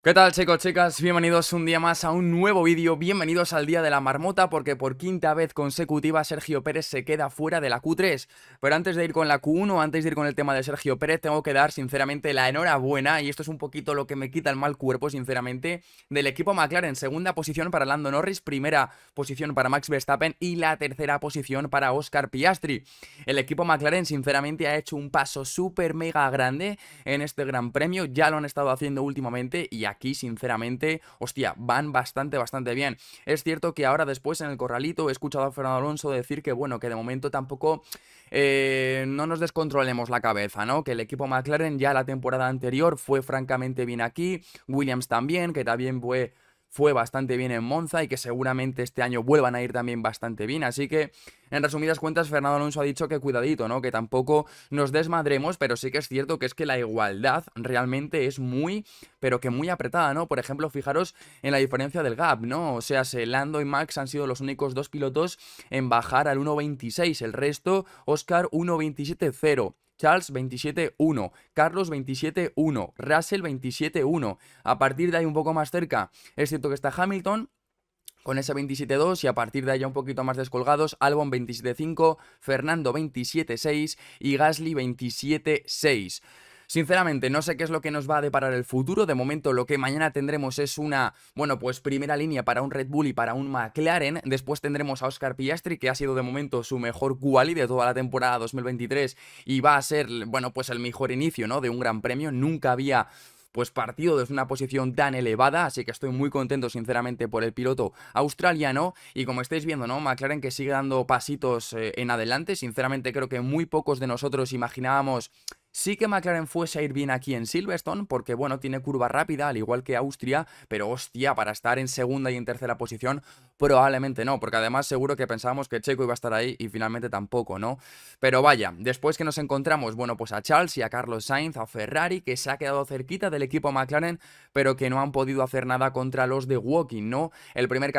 ¿Qué tal chicos, chicas? Bienvenidos un día más a un nuevo vídeo, bienvenidos al Día de la Marmota porque por quinta vez consecutiva Sergio Pérez se queda fuera de la Q3. Pero antes de ir con la Q1, antes de ir con el tema de Sergio Pérez, tengo que dar sinceramente la enhorabuena y esto es un poquito lo que me quita el mal cuerpo sinceramente del equipo McLaren. Segunda posición para Lando Norris, primera posición para Max Verstappen y la tercera posición para Oscar Piastri. El equipo McLaren sinceramente ha hecho un paso súper mega grande en este gran premio, ya lo han estado haciendo últimamente y aquí, sinceramente, hostia, van bastante, bastante bien. Es cierto que ahora después en el corralito he escuchado a Fernando Alonso decir que, bueno, que de momento tampoco eh, no nos descontrolemos la cabeza, ¿no? Que el equipo McLaren ya la temporada anterior fue francamente bien aquí, Williams también, que también fue fue bastante bien en Monza y que seguramente este año vuelvan a ir también bastante bien. Así que, en resumidas cuentas, Fernando Alonso ha dicho que cuidadito, ¿no? Que tampoco nos desmadremos, pero sí que es cierto que es que la igualdad realmente es muy, pero que muy apretada, ¿no? Por ejemplo, fijaros en la diferencia del gap, ¿no? O sea, Lando y Max han sido los únicos dos pilotos en bajar al 1.26, el resto, Oscar 1.27.0. Charles 27-1, Carlos 27-1, Russell 27-1. A partir de ahí un poco más cerca, es cierto que está Hamilton, con ese 27-2 y a partir de ahí un poquito más descolgados, Albon 27-5, Fernando 27-6 y Gasly 27-6. Sinceramente, no sé qué es lo que nos va a deparar el futuro. De momento, lo que mañana tendremos es una, bueno, pues primera línea para un Red Bull y para un McLaren. Después tendremos a Oscar Piastri, que ha sido de momento su mejor quali de toda la temporada 2023 y va a ser, bueno, pues el mejor inicio, ¿no? De un gran premio. Nunca había pues partido desde una posición tan elevada, así que estoy muy contento sinceramente por el piloto australiano y como estáis viendo, ¿no? McLaren que sigue dando pasitos eh, en adelante, sinceramente creo que muy pocos de nosotros imaginábamos Sí que McLaren fuese a ir bien aquí en Silverstone, porque bueno, tiene curva rápida, al igual que Austria, pero hostia, para estar en segunda y en tercera posición, probablemente no, porque además seguro que pensábamos que Checo iba a estar ahí y finalmente tampoco, ¿no? Pero vaya, después que nos encontramos, bueno, pues a Charles y a Carlos Sainz, a Ferrari, que se ha quedado cerquita del equipo McLaren, pero que no han podido hacer nada contra los de Walking, ¿no? El primer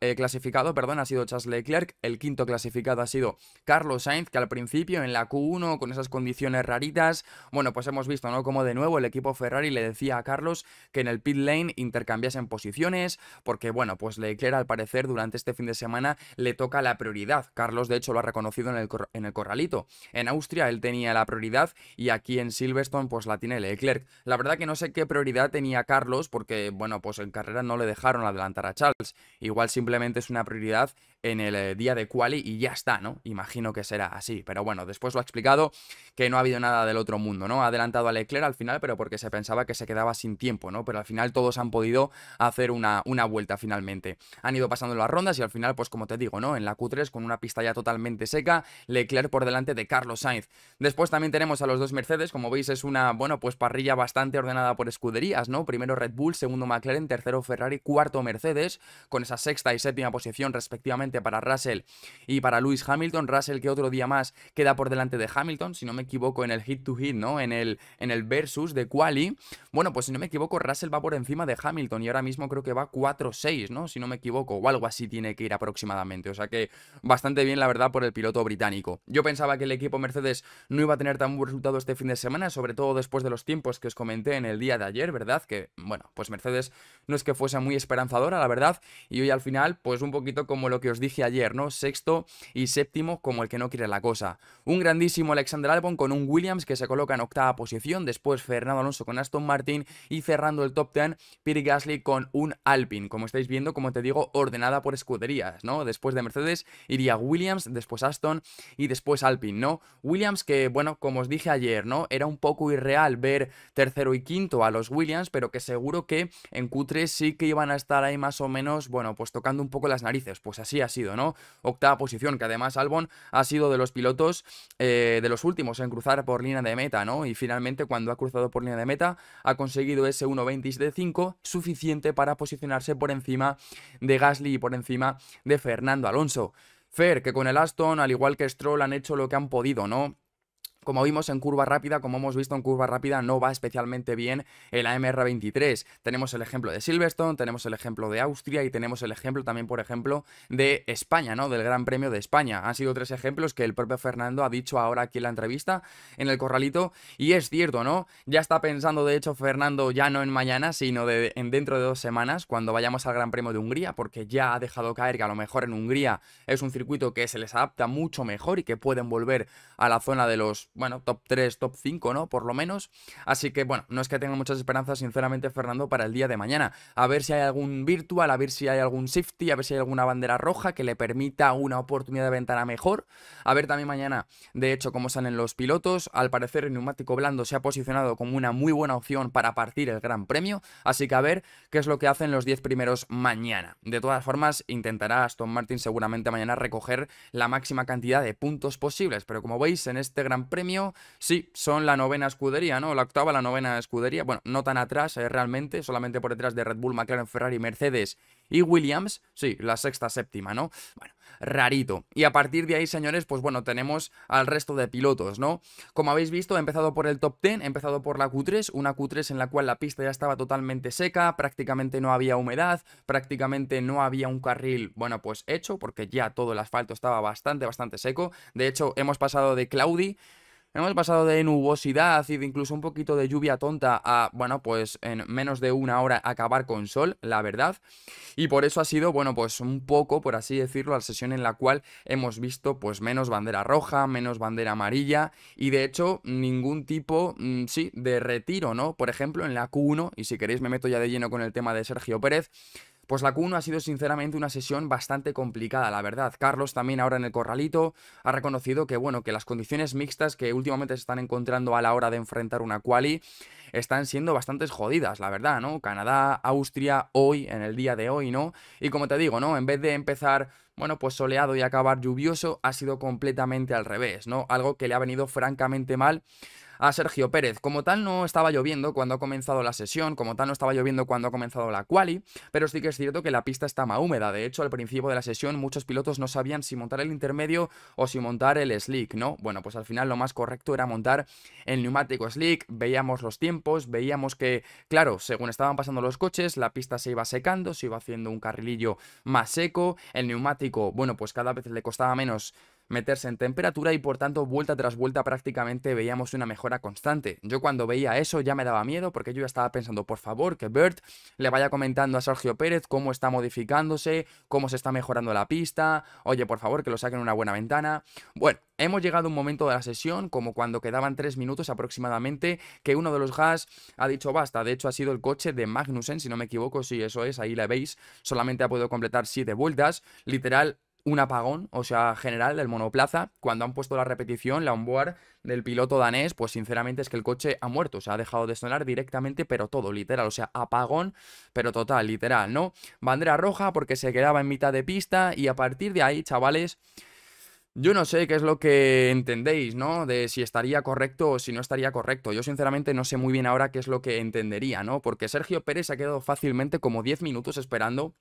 eh, clasificado, perdón, ha sido Charles Leclerc, el quinto clasificado ha sido Carlos Sainz, que al principio en la Q1, con esas condiciones raritas, bueno, pues hemos visto, ¿no? Como de nuevo el equipo Ferrari le decía a Carlos que en el pit lane intercambiasen posiciones, porque bueno, pues Leclerc al parecer durante este fin de semana le toca la prioridad. Carlos de hecho lo ha reconocido en el, en el corralito. En Austria él tenía la prioridad y aquí en Silverstone pues la tiene Leclerc. La verdad que no sé qué prioridad tenía Carlos porque bueno, pues en carrera no le dejaron adelantar a Charles. Igual simplemente es una prioridad en el eh, día de quali y ya está, ¿no? Imagino que será así, pero bueno, después lo ha explicado que no ha habido nada del otro mundo, ¿no? Ha adelantado a Leclerc al final, pero porque se pensaba que se quedaba sin tiempo, ¿no? Pero al final todos han podido hacer una, una vuelta finalmente. Han ido pasando las rondas y al final, pues como te digo, ¿no? En la Q3 con una pista ya totalmente seca, Leclerc por delante de Carlos Sainz. Después también tenemos a los dos Mercedes, como veis es una, bueno, pues parrilla bastante ordenada por escuderías, ¿no? Primero Red Bull, segundo McLaren, tercero Ferrari, cuarto Mercedes, con esa sexta y séptima posición respectivamente para Russell y para Lewis Hamilton. Russell que otro día más queda por delante de Hamilton, si no me equivoco, en el hit to hit, ¿no? En el, en el versus de Quali. Bueno, pues si no me equivoco, Russell va por encima de Hamilton y ahora mismo creo que va 4-6, ¿no? Si no me equivoco, o algo así tiene que ir aproximadamente. O sea que bastante bien, la verdad, por el piloto británico. Yo pensaba que el equipo Mercedes no iba a tener tan buen resultado este fin de semana, sobre todo después de los tiempos que os comenté en el día de ayer, ¿verdad? Que, bueno, pues Mercedes no es que fuese muy esperanzadora, la verdad, y hoy al final, pues un poquito como lo que os digo dije ayer, ¿no? Sexto y séptimo como el que no quiere la cosa. Un grandísimo Alexander Albon con un Williams que se coloca en octava posición, después Fernando Alonso con Aston Martin y cerrando el top ten Piri Gasly con un Alpine. Como estáis viendo, como te digo, ordenada por escuderías, ¿no? Después de Mercedes iría Williams, después Aston y después Alpine, ¿no? Williams que, bueno, como os dije ayer, ¿no? Era un poco irreal ver tercero y quinto a los Williams, pero que seguro que en q sí que iban a estar ahí más o menos, bueno, pues tocando un poco las narices, pues así ha sido, ¿no? Octava posición, que además Albon ha sido de los pilotos eh, de los últimos en cruzar por línea de meta, ¿no? Y finalmente cuando ha cruzado por línea de meta ha conseguido ese 1'20 de 5 suficiente para posicionarse por encima de Gasly y por encima de Fernando Alonso. Fer, que con el Aston, al igual que Stroll, han hecho lo que han podido, ¿no? Como vimos en curva rápida, como hemos visto en curva rápida, no va especialmente bien el AMR23. Tenemos el ejemplo de Silverstone, tenemos el ejemplo de Austria y tenemos el ejemplo también, por ejemplo, de España, ¿no? Del Gran Premio de España. Han sido tres ejemplos que el propio Fernando ha dicho ahora aquí en la entrevista, en el corralito, y es cierto, ¿no? Ya está pensando, de hecho, Fernando ya no en mañana, sino en dentro de dos semanas, cuando vayamos al Gran Premio de Hungría, porque ya ha dejado caer que a lo mejor en Hungría es un circuito que se les adapta mucho mejor y que pueden volver a la zona de los bueno, top 3, top 5, ¿no? Por lo menos. Así que, bueno, no es que tenga muchas esperanzas, sinceramente, Fernando, para el día de mañana. A ver si hay algún virtual, a ver si hay algún safety, a ver si hay alguna bandera roja que le permita una oportunidad de ventana mejor. A ver también mañana, de hecho, cómo salen los pilotos. Al parecer, el neumático blando se ha posicionado como una muy buena opción para partir el Gran Premio. Así que a ver qué es lo que hacen los 10 primeros mañana. De todas formas, intentará Aston Martin seguramente mañana recoger la máxima cantidad de puntos posibles. Pero como veis, en este Gran Premio Sí, son la novena escudería, ¿no? La octava, la novena escudería. Bueno, no tan atrás eh, realmente, solamente por detrás de Red Bull, McLaren, Ferrari, Mercedes y Williams. Sí, la sexta, séptima, ¿no? Bueno, rarito. Y a partir de ahí, señores, pues bueno, tenemos al resto de pilotos, ¿no? Como habéis visto, he empezado por el top 10, he empezado por la Q3, una Q3 en la cual la pista ya estaba totalmente seca, prácticamente no había humedad, prácticamente no había un carril, bueno, pues hecho, porque ya todo el asfalto estaba bastante, bastante seco. De hecho, hemos pasado de Claudi Hemos pasado de nubosidad y incluso un poquito de lluvia tonta a, bueno, pues en menos de una hora acabar con sol, la verdad. Y por eso ha sido, bueno, pues un poco, por así decirlo, la sesión en la cual hemos visto pues menos bandera roja, menos bandera amarilla y de hecho ningún tipo, mm, sí, de retiro, ¿no? Por ejemplo, en la Q1, y si queréis me meto ya de lleno con el tema de Sergio Pérez, pues la Q1 ha sido sinceramente una sesión bastante complicada, la verdad. Carlos también ahora en el corralito ha reconocido que, bueno, que las condiciones mixtas que últimamente se están encontrando a la hora de enfrentar una quali están siendo bastante jodidas, la verdad, ¿no? Canadá, Austria, hoy, en el día de hoy, ¿no? Y como te digo, ¿no? En vez de empezar bueno, pues soleado y acabar lluvioso ha sido completamente al revés, ¿no? Algo que le ha venido francamente mal a Sergio Pérez. Como tal, no estaba lloviendo cuando ha comenzado la sesión, como tal, no estaba lloviendo cuando ha comenzado la quali, pero sí que es cierto que la pista está más húmeda. De hecho, al principio de la sesión, muchos pilotos no sabían si montar el intermedio o si montar el slick, ¿no? Bueno, pues al final lo más correcto era montar el neumático slick, veíamos los tiempos, veíamos que, claro, según estaban pasando los coches, la pista se iba secando, se iba haciendo un carrilillo más seco, el neumático, bueno, pues cada vez le costaba menos meterse en temperatura y por tanto vuelta tras vuelta prácticamente veíamos una mejora constante. Yo cuando veía eso ya me daba miedo porque yo ya estaba pensando, por favor, que Bert le vaya comentando a Sergio Pérez cómo está modificándose, cómo se está mejorando la pista, oye, por favor, que lo saquen una buena ventana. Bueno, hemos llegado a un momento de la sesión, como cuando quedaban tres minutos aproximadamente, que uno de los gas ha dicho basta. De hecho, ha sido el coche de Magnussen, si no me equivoco, si eso es, ahí la veis. Solamente ha podido completar siete vueltas. Literal, un apagón, o sea, general del monoplaza. Cuando han puesto la repetición, la onboard del piloto danés, pues sinceramente es que el coche ha muerto, o sea, ha dejado de sonar directamente, pero todo, literal, o sea, apagón, pero total, literal, ¿no? Bandera roja porque se quedaba en mitad de pista y a partir de ahí, chavales... Yo no sé qué es lo que entendéis, ¿no? De si estaría correcto o si no estaría correcto. Yo sinceramente no sé muy bien ahora qué es lo que entendería, ¿no? Porque Sergio Pérez ha quedado fácilmente como 10 minutos esperando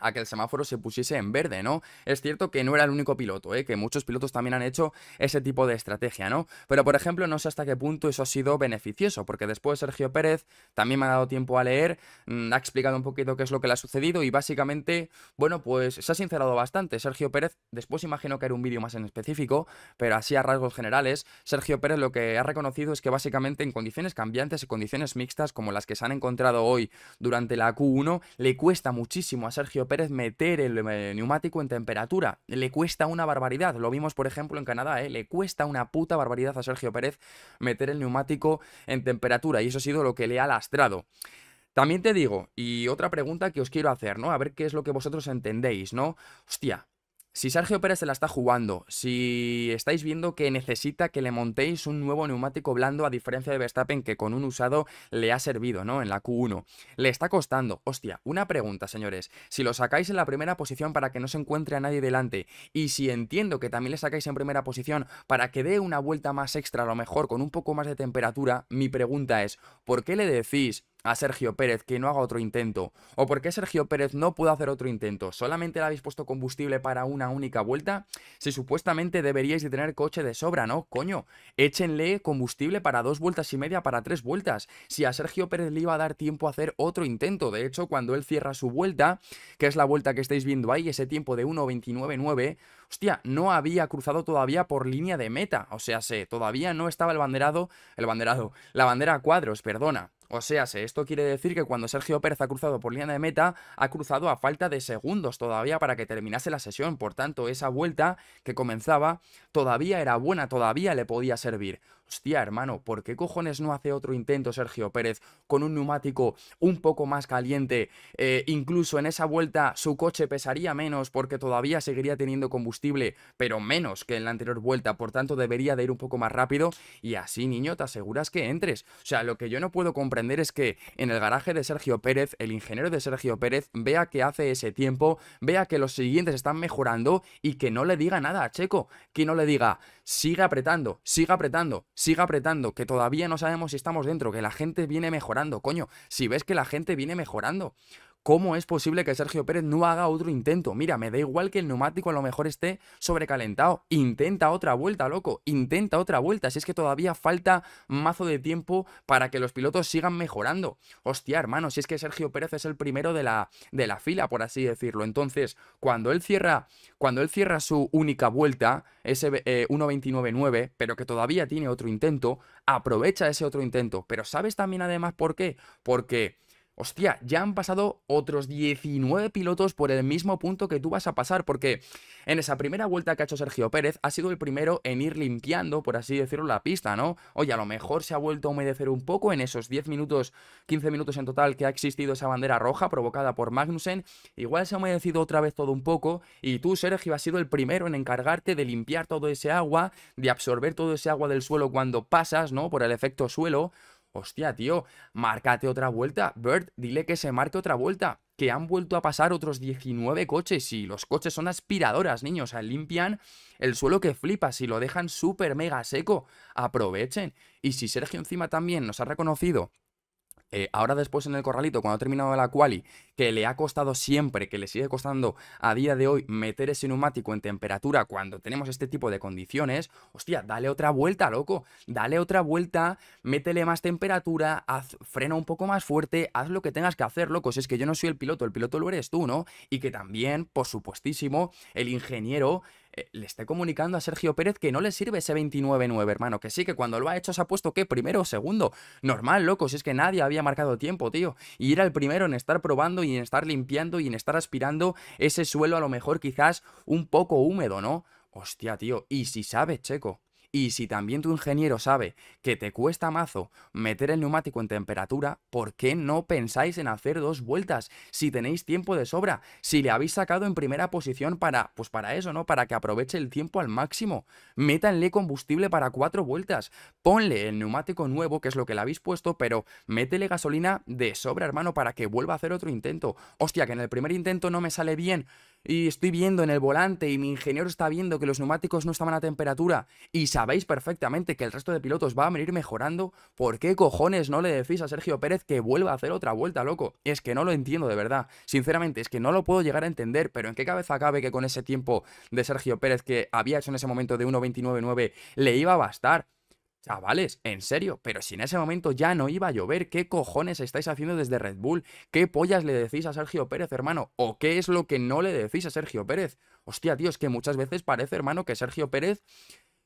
a que el semáforo se pusiese en verde, ¿no? Es cierto que no era el único piloto, ¿eh? que muchos pilotos también han hecho ese tipo de estrategia, ¿no? Pero por ejemplo, no sé hasta qué punto eso ha sido beneficioso, porque después Sergio Pérez también me ha dado tiempo a leer, mm, ha explicado un poquito qué es lo que le ha sucedido y básicamente, bueno, pues se ha sincerado bastante. Sergio Pérez, después imagino que era un vídeo más en específico, pero así a rasgos generales, Sergio Pérez lo que ha reconocido es que básicamente en condiciones cambiantes y condiciones mixtas como las que se han encontrado hoy durante la Q1, le cuesta muchísimo a Sergio Pérez meter el, eh, neumático en temperatura. Le cuesta una barbaridad. Lo vimos, por ejemplo, en Canadá, ¿eh? Le cuesta una puta barbaridad a Sergio Pérez meter el neumático en temperatura. Y eso ha sido lo que le ha lastrado. También te digo, y otra pregunta que os quiero hacer, ¿no? A ver qué es lo que vosotros entendéis, ¿no? Hostia, si Sergio Pérez se la está jugando, si estáis viendo que necesita que le montéis un nuevo neumático blando a diferencia de Verstappen que con un usado le ha servido, ¿no? En la Q1. Le está costando. Hostia, una pregunta, señores. Si lo sacáis en la primera posición para que no se encuentre a nadie delante y si entiendo que también le sacáis en primera posición para que dé una vuelta más extra a lo mejor con un poco más de temperatura, mi pregunta es, ¿por qué le decís a Sergio Pérez que no haga otro intento? ¿O por qué Sergio Pérez no pudo hacer otro intento? ¿Solamente le habéis puesto combustible para una única vuelta? Si supuestamente deberíais de tener coche de sobra, ¿no? Coño, échenle combustible para dos vueltas y media, para tres vueltas. Si a Sergio Pérez le iba a dar tiempo a hacer otro intento, de hecho, cuando él cierra su vuelta, que es la vuelta que estáis viendo ahí, ese tiempo de 1.29.9, hostia, no había cruzado todavía por línea de meta, o sea, sé, todavía no estaba el banderado, el banderado, la bandera a cuadros, perdona. O sea, esto quiere decir que cuando Sergio Pérez ha cruzado por línea de meta, ha cruzado a falta de segundos todavía para que terminase la sesión. Por tanto, esa vuelta que comenzaba todavía era buena, todavía le podía servir. Hostia, hermano, ¿por qué cojones no hace otro intento Sergio Pérez con un neumático un poco más caliente? Eh, incluso en esa vuelta su coche pesaría menos porque todavía seguiría teniendo combustible, pero menos que en la anterior vuelta, por tanto debería de ir un poco más rápido y así, niño, te aseguras que entres. O sea, lo que yo no puedo comprender es que en el garaje de Sergio Pérez, el ingeniero de Sergio Pérez, vea que hace ese tiempo, vea que los siguientes están mejorando y que no le diga nada a Checo, que no le diga, sigue apretando, sigue apretando, siga apretando, que todavía no sabemos si estamos dentro, que la gente viene mejorando, coño, si ves que la gente viene mejorando. ¿Cómo es posible que Sergio Pérez no haga otro intento? Mira, me da igual que el neumático a lo mejor esté sobrecalentado. Intenta otra vuelta, loco. Intenta otra vuelta. Si es que todavía falta mazo de tiempo para que los pilotos sigan mejorando. Hostia, hermano, si es que Sergio Pérez es el primero de la, de la fila, por así decirlo. Entonces, cuando él cierra, cuando él cierra su única vuelta, ese 1.29.9, eh, pero que todavía tiene otro intento, aprovecha ese otro intento. Pero ¿sabes también además por qué? Porque hostia, ya han pasado otros 19 pilotos por el mismo punto que tú vas a pasar, porque en esa primera vuelta que ha hecho Sergio Pérez ha sido el primero en ir limpiando, por así decirlo, la pista, ¿no? Oye, a lo mejor se ha vuelto a humedecer un poco en esos 10 minutos, 15 minutos en total que ha existido esa bandera roja provocada por Magnussen, igual se ha humedecido otra vez todo un poco y tú, Sergio, has sido el primero en encargarte de limpiar todo ese agua, de absorber todo ese agua del suelo cuando pasas, ¿no? Por el efecto suelo. Hostia, tío, márcate otra vuelta. Bert, dile que se marque otra vuelta. Que han vuelto a pasar otros 19 coches y los coches son aspiradoras, niños. O sea, limpian el suelo que flipas y lo dejan súper mega seco. Aprovechen. Y si Sergio encima también nos ha reconocido eh, ahora después en el corralito, cuando ha terminado la quali, que le ha costado siempre, que le sigue costando a día de hoy meter ese neumático en temperatura cuando tenemos este tipo de condiciones, hostia, dale otra vuelta, loco, dale otra vuelta, métele más temperatura, haz, frena un poco más fuerte, haz lo que tengas que hacer, loco, si es que yo no soy el piloto, el piloto lo eres tú, ¿no? Y que también, por supuestísimo, el ingeniero eh, le esté comunicando a Sergio Pérez que no le sirve ese 29-9, hermano. Que sí, que cuando lo ha hecho se ha puesto que primero o segundo. Normal, loco, si es que nadie había marcado tiempo, tío. Y era el primero en estar probando y en estar limpiando y en estar aspirando ese suelo a lo mejor quizás un poco húmedo, ¿no? Hostia, tío. Y si sabe, Checo, y si también tu ingeniero sabe que te cuesta mazo meter el neumático en temperatura, ¿por qué no pensáis en hacer dos vueltas? Si tenéis tiempo de sobra, si le habéis sacado en primera posición para, pues para eso, ¿no? Para que aproveche el tiempo al máximo. Métanle combustible para cuatro vueltas. Ponle el neumático nuevo, que es lo que le habéis puesto, pero métele gasolina de sobra, hermano, para que vuelva a hacer otro intento. Hostia, que en el primer intento no me sale bien y estoy viendo en el volante y mi ingeniero está viendo que los neumáticos no estaban a temperatura y sabéis perfectamente que el resto de pilotos va a venir mejorando, ¿por qué cojones no le decís a Sergio Pérez que vuelva a hacer otra vuelta, loco? Es que no lo entiendo de verdad, sinceramente, es que no lo puedo llegar a entender, pero ¿en qué cabeza cabe que con ese tiempo de Sergio Pérez que había hecho en ese momento de 1.29.9 le iba a bastar? Chavales, ah, en serio, pero si en ese momento ya no iba a llover, ¿qué cojones estáis haciendo desde Red Bull? ¿Qué pollas le decís a Sergio Pérez, hermano? ¿O qué es lo que no le decís a Sergio Pérez? Hostia, tío, es que muchas veces parece, hermano, que Sergio Pérez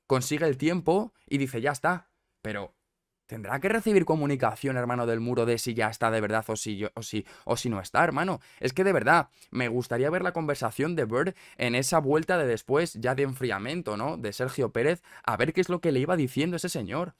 consigue el tiempo y dice, ya está. Pero Tendrá que recibir comunicación, hermano, del muro de si ya está de verdad o si, o si, o si no está, hermano. Es que de verdad, me gustaría ver la conversación de Bird en esa vuelta de después, ya de enfriamiento, ¿no? De Sergio Pérez, a ver qué es lo que le iba diciendo ese señor.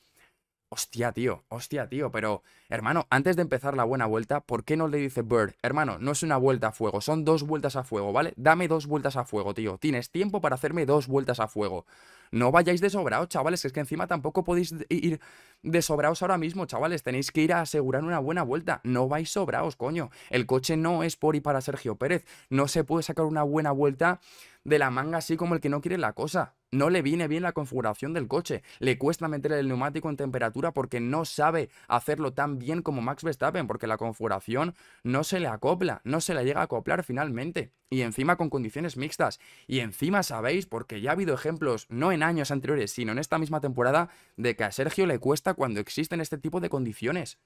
Hostia, tío, hostia, tío, pero hermano, antes de empezar la buena vuelta, ¿por qué no le dice Bird? Hermano, no es una vuelta a fuego, son dos vueltas a fuego, ¿vale? Dame dos vueltas a fuego, tío. Tienes tiempo para hacerme dos vueltas a fuego. No vayáis de sobraos, chavales, que es que encima tampoco podéis ir de sobraos ahora mismo, chavales. Tenéis que ir a asegurar una buena vuelta. No vais sobraos, coño. El coche no es por y para Sergio Pérez. No se puede sacar una buena vuelta de la manga así como el que no quiere la cosa. No le viene bien la configuración del coche. Le cuesta meter el neumático en temperatura porque no sabe hacerlo tan bien como Max Verstappen, porque la configuración no se le acopla, no se le llega a acoplar finalmente. Y encima con condiciones mixtas. Y encima sabéis, porque ya ha habido ejemplos, no en años anteriores, sino en esta misma temporada, de que a Sergio le cuesta cuando existen este tipo de condiciones.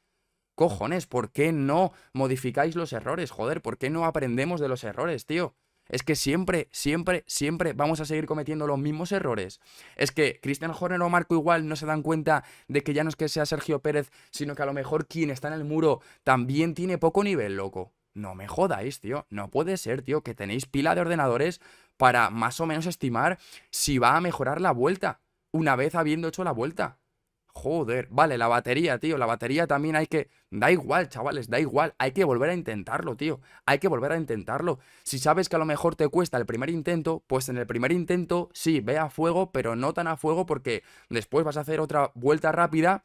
Cojones, ¿por qué no modificáis los errores? Joder, ¿por qué no aprendemos de los errores, tío? Es que siempre, siempre, siempre vamos a seguir cometiendo los mismos errores. Es que Cristian Horner o Marco igual no se dan cuenta de que ya no es que sea Sergio Pérez, sino que a lo mejor quien está en el muro también tiene poco nivel, loco. No me jodáis, tío. No puede ser, tío, que tenéis pila de ordenadores para más o menos estimar si va a mejorar la vuelta, una vez habiendo hecho la vuelta. Joder, vale, la batería, tío, la batería también hay que... Da igual, chavales, da igual, hay que volver a intentarlo, tío, hay que volver a intentarlo. Si sabes que a lo mejor te cuesta el primer intento, pues en el primer intento sí, ve a fuego, pero no tan a fuego porque después vas a hacer otra vuelta rápida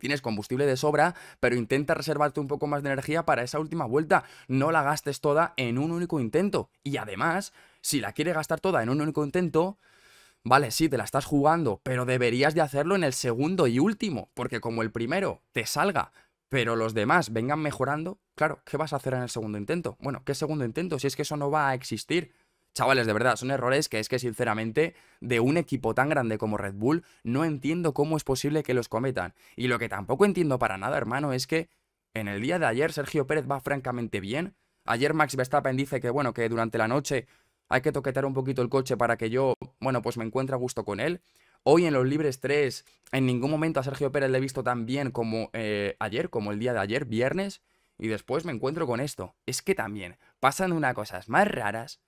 tienes combustible de sobra, pero intenta reservarte un poco más de energía para esa última vuelta. No la gastes toda en un único intento. Y además, si la quieres gastar toda en un único intento, Vale, sí, te la estás jugando, pero deberías de hacerlo en el segundo y último, porque como el primero te salga, pero los demás vengan mejorando, claro, ¿qué vas a hacer en el segundo intento? Bueno, ¿qué segundo intento? Si es que eso no va a existir. Chavales, de verdad, son errores que es que sinceramente de un equipo tan grande como Red Bull no entiendo cómo es posible que los cometan. Y lo que tampoco entiendo para nada, hermano, es que en el día de ayer Sergio Pérez va francamente bien. Ayer Max Verstappen dice que bueno, que durante la noche hay que toquetear un poquito el coche para que yo, bueno, pues me encuentre a gusto con él. Hoy en los libres 3, en ningún momento a Sergio Pérez le he visto tan bien como eh, ayer, como el día de ayer, viernes, y después me encuentro con esto. Es que también pasan unas cosas más raras